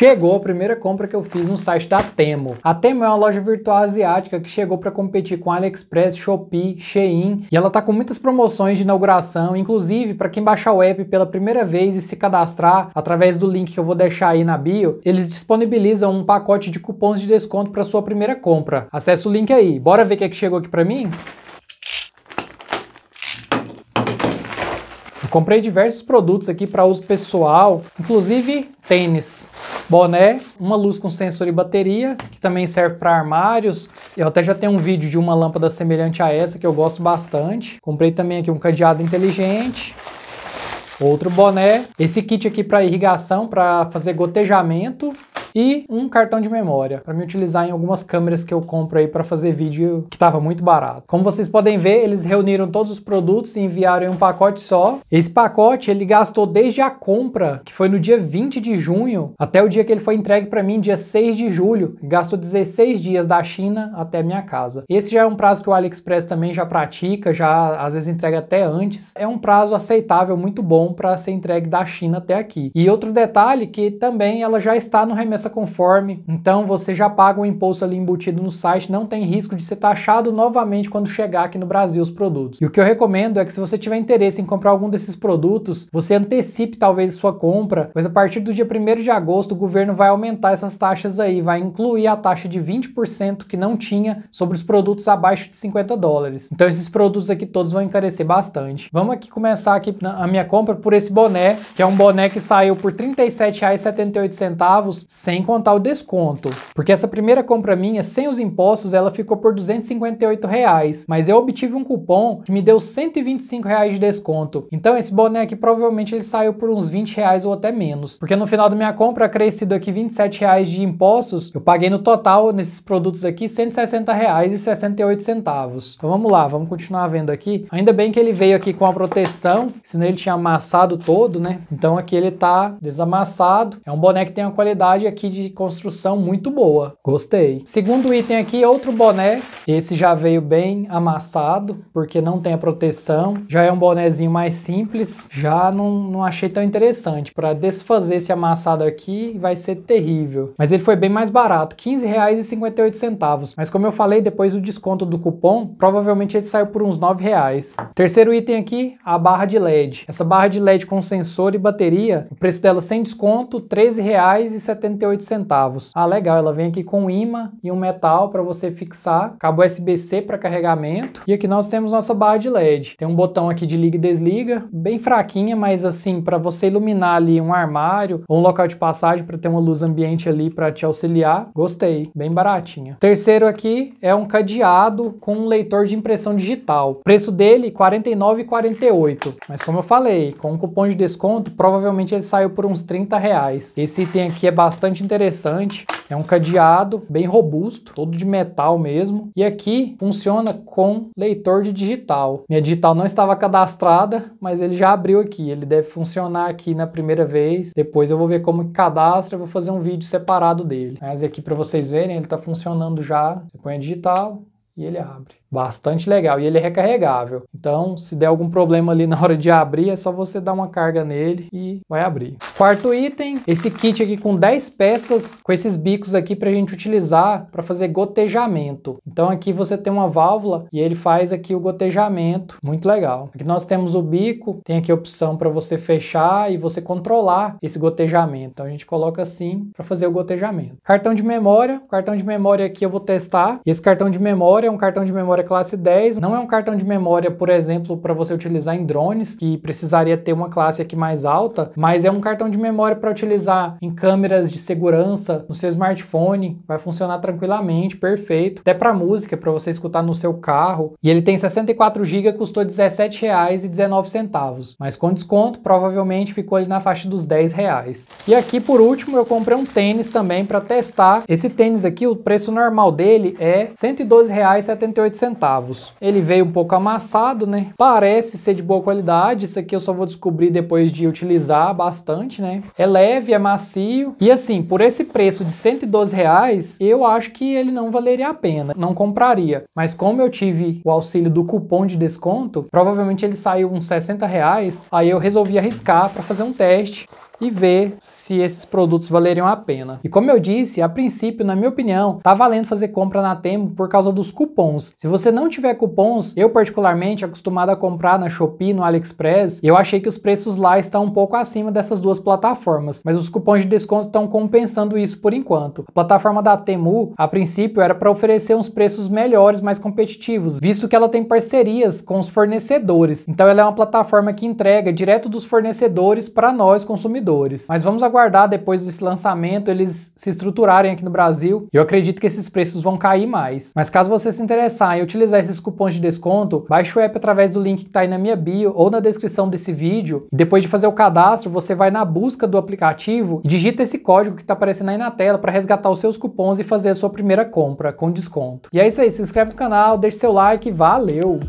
Chegou a primeira compra que eu fiz no site da Temo. A Temo é uma loja virtual asiática que chegou para competir com AliExpress, Shopee, Shein e ela tá com muitas promoções de inauguração, inclusive para quem baixar o app pela primeira vez e se cadastrar através do link que eu vou deixar aí na bio, eles disponibilizam um pacote de cupons de desconto para sua primeira compra. Acesse o link aí. Bora ver o que é que chegou aqui para mim? Eu comprei diversos produtos aqui para uso pessoal, inclusive tênis boné, uma luz com sensor e bateria, que também serve para armários. Eu até já tenho um vídeo de uma lâmpada semelhante a essa que eu gosto bastante. Comprei também aqui um cadeado inteligente, outro boné, esse kit aqui para irrigação, para fazer gotejamento, e um cartão de memória para me utilizar em algumas câmeras que eu compro aí para fazer vídeo que estava muito barato. Como vocês podem ver, eles reuniram todos os produtos e enviaram em um pacote só. Esse pacote ele gastou desde a compra, que foi no dia 20 de junho, até o dia que ele foi entregue para mim, dia 6 de julho. Gastou 16 dias da China até minha casa. Esse já é um prazo que o AliExpress também já pratica, já às vezes entrega até antes. É um prazo aceitável, muito bom para ser entregue da China até aqui. E outro detalhe que também ela já está no remessa começa conforme, então você já paga o imposto ali embutido no site, não tem risco de ser taxado novamente quando chegar aqui no Brasil os produtos. E o que eu recomendo é que se você tiver interesse em comprar algum desses produtos, você antecipe talvez sua compra, mas a partir do dia 1 de agosto o governo vai aumentar essas taxas aí, vai incluir a taxa de 20% que não tinha sobre os produtos abaixo de 50 dólares. Então esses produtos aqui todos vão encarecer bastante. Vamos aqui começar aqui a minha compra por esse boné, que é um boné que saiu por R$ 37,78, sem contar o desconto. Porque essa primeira compra minha, sem os impostos, ela ficou por 258 reais, mas eu obtive um cupom que me deu 125 reais de desconto. Então esse boné aqui provavelmente ele saiu por uns 20 reais ou até menos, porque no final da minha compra acrescido aqui 27 reais de impostos, eu paguei no total nesses produtos aqui 160 reais e 68 centavos. Então vamos lá, vamos continuar vendo aqui. Ainda bem que ele veio aqui com a proteção, senão ele tinha amassado todo, né? Então aqui ele tá desamassado. É um boné que tem uma qualidade aqui aqui de construção muito boa. Gostei. Segundo item aqui, outro boné. Esse já veio bem amassado, porque não tem a proteção. Já é um bonézinho mais simples. Já não, não achei tão interessante. Para desfazer esse amassado aqui, vai ser terrível. Mas ele foi bem mais barato, R$15,58. Mas como eu falei, depois do desconto do cupom, provavelmente ele saiu por uns R$9,00. Terceiro item aqui, a barra de LED. Essa barra de LED com sensor e bateria, o preço dela sem desconto, R$13,78. 98 centavos. Ah, legal, ela vem aqui com um imã e um metal para você fixar, cabo USB-C para carregamento. E aqui nós temos nossa barra de LED. Tem um botão aqui de liga e desliga, bem fraquinha, mas assim, para você iluminar ali um armário ou um local de passagem para ter uma luz ambiente ali para te auxiliar. Gostei, bem baratinha. Terceiro aqui é um cadeado com um leitor de impressão digital. Preço dele R$ 49,48. Mas como eu falei, com um cupom de desconto, provavelmente ele saiu por uns 30 reais. Esse item aqui é bastante bastante interessante. É um cadeado bem robusto, todo de metal mesmo. E aqui funciona com leitor de digital. Minha digital não estava cadastrada, mas ele já abriu aqui. Ele deve funcionar aqui na primeira vez. Depois eu vou ver como cadastra, vou fazer um vídeo separado dele. Mas aqui para vocês verem, ele está funcionando já. Você põe a digital, e ele abre. Bastante legal. E ele é recarregável. Então, se der algum problema ali na hora de abrir, é só você dar uma carga nele e vai abrir. Quarto item, esse kit aqui com 10 peças, com esses bicos aqui para a gente utilizar para fazer gotejamento. Então, aqui você tem uma válvula e ele faz aqui o gotejamento. Muito legal. Aqui nós temos o bico, tem aqui a opção para você fechar e você controlar esse gotejamento. Então, a gente coloca assim para fazer o gotejamento. Cartão de memória. cartão de memória aqui eu vou testar. Esse cartão de memória um cartão de memória classe 10, não é um cartão de memória, por exemplo, para você utilizar em drones, que precisaria ter uma classe aqui mais alta, mas é um cartão de memória para utilizar em câmeras de segurança no seu smartphone, vai funcionar tranquilamente, perfeito, até para música, para você escutar no seu carro. E ele tem 64 GB, custou R$17,19, mas com desconto provavelmente ficou ali na faixa dos R$10. E aqui por último eu comprei um tênis também para testar. Esse tênis aqui, o preço normal dele é R$112,00 R$2,78. Ele veio um pouco amassado, né? Parece ser de boa qualidade, isso aqui eu só vou descobrir depois de utilizar bastante, né? É leve, é macio. E assim, por esse preço de reais, eu acho que ele não valeria a pena, não compraria. Mas como eu tive o auxílio do cupom de desconto, provavelmente ele saiu uns 60 reais, aí eu resolvi arriscar para fazer um teste e ver se esses produtos valeriam a pena. E como eu disse, a princípio, na minha opinião, tá valendo fazer compra na Temo por causa dos cupons. Se você não tiver cupons, eu particularmente acostumado a comprar na Shopee, no AliExpress, eu achei que os preços lá estão um pouco acima dessas duas plataformas, mas os cupons de desconto estão compensando isso por enquanto. A plataforma da Temu, a princípio, era para oferecer uns preços melhores, mais competitivos, visto que ela tem parcerias com os fornecedores. Então ela é uma plataforma que entrega direto dos fornecedores para nós consumidores consumidores. Mas vamos aguardar depois desse lançamento eles se estruturarem aqui no Brasil. Eu acredito que esses preços vão cair mais. Mas caso você se interessar em utilizar esses cupons de desconto, baixe o app através do link que está aí na minha bio ou na descrição desse vídeo. E depois de fazer o cadastro, você vai na busca do aplicativo e digita esse código que está aparecendo aí na tela para resgatar os seus cupons e fazer a sua primeira compra com desconto. E é isso aí, se inscreve no canal, deixe seu like, valeu!